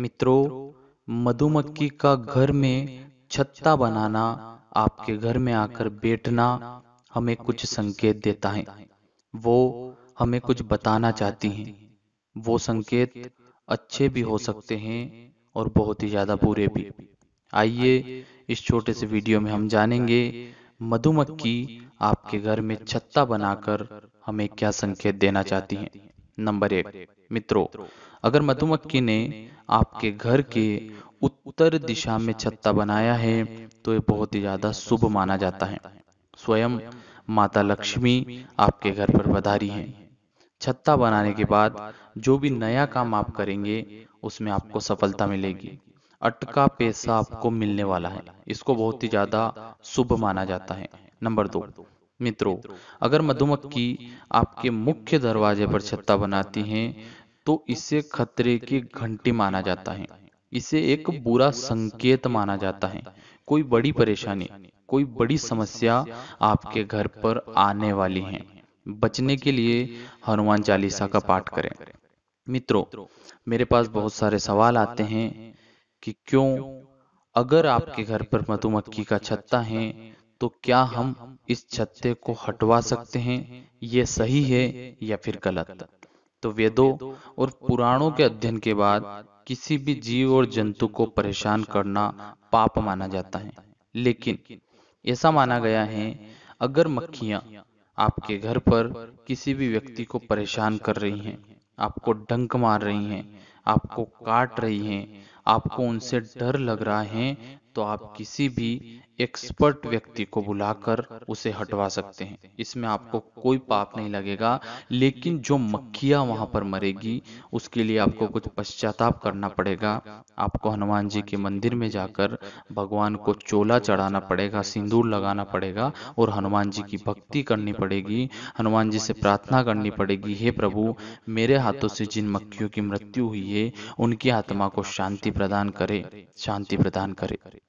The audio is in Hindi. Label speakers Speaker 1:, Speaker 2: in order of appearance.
Speaker 1: मित्रों मधुमक्खी का घर में छत्ता बनाना आपके घर में आकर बैठना हमें कुछ संकेत देता है वो हमें कुछ बताना चाहती हैं वो संकेत अच्छे भी हो सकते हैं और बहुत ही ज़्यादा बुरे भी आइए इस छोटे से वीडियो में हम जानेंगे मधुमक्खी आपके घर में छत्ता बनाकर हमें क्या संकेत देना चाहती हैं नंबर एक मित्रों अगर मधुमक्खी ने आपके घर के उत्तर दिशा में छत्ता बनाया है तो ये बहुत ही तो ज्यादा शुभ माना जाता है स्वयं माता लक्ष्मी आपके घर पर बधारी हैं छत्ता बनाने के बाद जो भी नया काम आप करेंगे उसमें आपको सफलता मिलेगी अटका पैसा आपको मिलने वाला है इसको बहुत ही ज्यादा शुभ माना जाता है नंबर दो मित्रों अगर मधुमक्खी आपके मुख्य दरवाजे पर छत्ता बनाती हैं तो, तो इसे खतरे की घंटी माना जाता है इसे एक बुरा संकेत माना जाता है कोई बड़ी परेशानी कोई बड़ी समस्या आपके घर पर आने वाली है बचने के लिए हनुमान चालीसा का पाठ करें मित्रों मेरे पास बहुत सारे सवाल आते हैं कि क्यों अगर आपके घर पर मधुमक्खी का छत्ता है तो, तो क्या हम इस छत्ते को हटवा सकते हैं ये सही है या फिर गलत तो, तो वेदों और पुराणों के अध्ययन के बाद किसी भी जीव और जंतु को परेशान करना पाप माना जाता है लेकिन ऐसा माना गया है अगर मक्खियां आपके घर पर किसी भी व्यक्ति को परेशान कर रही हैं, आपको डंक मार रही हैं, आपको काट रही हैं, आपको उनसे डर लग रहा है तो, तो आप किसी भी एक्सपर्ट व्यक्ति को बुलाकर उसे हटवा सकते हैं इसमें आपको कोई पाप नहीं लगेगा लेकिन जो मक्खिया वहां पर मरेगी उसके लिए आपको कुछ पश्चाताप करना पड़ेगा आपको हनुमान जी के मंदिर में जाकर भगवान को चोला चढ़ाना पड़ेगा सिंदूर लगाना पड़ेगा और हनुमान जी की भक्ति करनी पड़ेगी हनुमान जी से प्रार्थना करनी पड़ेगी हे प्रभु मेरे हाथों से जिन मक्खियों की मृत्यु हुई है उनकी आत्मा को शांति प्रदान करे शांति प्रदान करे